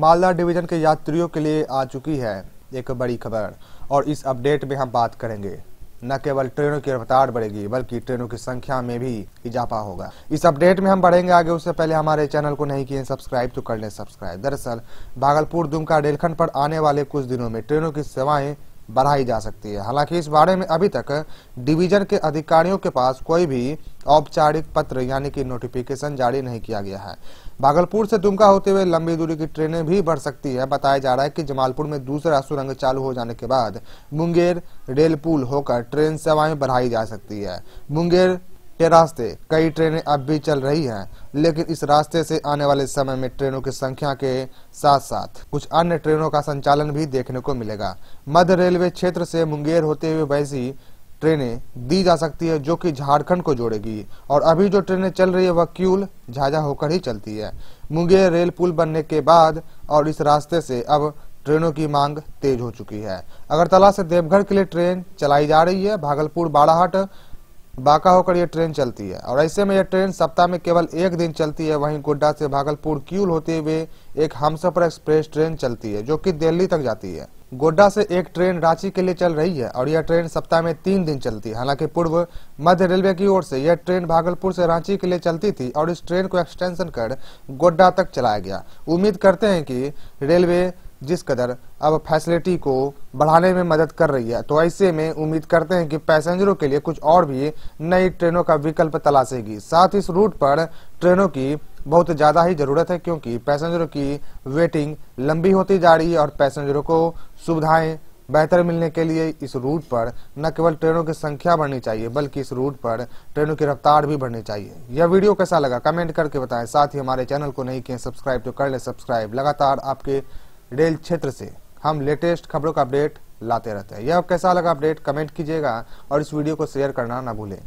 Malda division के यात्रियों के लिए आ चुकी है एक बड़ी खबर और इस अपडेट में हम बात करेंगे न केवल ट्रेनों की रफ्तार बढ़ेगी बल्कि ट्रेनों की संख्या में भी इजाफा होगा इस अपडेट में हम बढ़ेंगे आगे उससे पहले हमारे चैनल को नहीं किए सब्सक्राइब तो कर लें सब्सक्राइब दरअसल भागलपुर दुमका रेलखंड पर आने वाले कुछ दिनों में ट्रेनों की सेवाएं बढ़ाई जा सकती है हालांकि इस बारे में अभी तक डिवीजन के अधिकारियों के पास कोई भी औपचारिक पत्र यानी कि नोटिफिकेशन जारी नहीं किया गया है भागलपुर से दुमका होते हुए लंबी दूरी की ट्रेनें भी बढ़ सकती है बताया जा रहा है कि जमालपुर में दूसरा सुरंग चालू हो जाने के बाद मुंगेर रेल पुल होकर ट्रेन सेवाएं बढ़ाई जा सकती है मुंगेर ये रास्ते कई ट्रेनें अब भी चल रही हैं, लेकिन इस रास्ते से आने वाले समय में ट्रेनों की संख्या के साथ साथ कुछ अन्य ट्रेनों का संचालन भी देखने को मिलेगा मध्य रेलवे क्षेत्र से मुंगेर होते हुए वैसी ट्रेनें दी जा सकती है जो कि झारखंड को जोड़ेगी और अभी जो ट्रेनें चल रही है वह क्यूल झाझा होकर ही चलती है मुंगेर रेल पुल बनने के बाद और इस रास्ते से अब ट्रेनों की मांग तेज हो चुकी है अगरतला से देवघर के लिए ट्रेन चलाई जा रही है भागलपुर बाड़ाहाट बाका होकर ये ट्रेन चलती है और ऐसे में यह ट्रेन सप्ताह में केवल एक दिन चलती है वहीं गोड्डा से भागलपुर क्यूल होते हुए एक हमसफर एक्सप्रेस ट्रेन चलती है जो कि दिल्ली तक जाती है गोड्डा से एक ट्रेन रांची के लिए चल रही है और यह ट्रेन सप्ताह में तीन दिन चलती है हालांकि पूर्व मध्य रेलवे की ओर से यह ट्रेन भागलपुर से रांची के लिए चलती थी और इस ट्रेन को एक्सटेंशन कर गोड्डा तक चलाया गया उम्मीद करते हैं कि रेलवे जिस कदर अब फैसिलिटी को बढ़ाने में मदद कर रही है तो ऐसे में उम्मीद करते हैं कि पैसेंजरों के लिए कुछ और भी नई ट्रेनों का विकल्प तलाशेगी साथ इस रूट पर ट्रेनों की बहुत ज़्यादा ही ज़रूरत है क्योंकि पैसेंजरों की वेटिंग लंबी होती जा रही है और पैसेंजरों को सुविधाएं बेहतर मिलने के लिए इस रूट पर न केवल ट्रेनों की संख्या बढ़नी चाहिए बल्कि इस रूट पर ट्रेनों की रफ्तार भी बढ़नी चाहिए यह वीडियो कैसा लगा कमेंट करके बताएं साथ ही हमारे चैनल को नहीं किए सब्सक्राइब तो कर ले सब्सक्राइब लगातार आपके रेल क्षेत्र से हम लेटेस्ट खबरों का अपडेट लाते रहते हैं यह कैसा लगा अपडेट कमेंट कीजिएगा और इस वीडियो को शेयर करना ना भूलें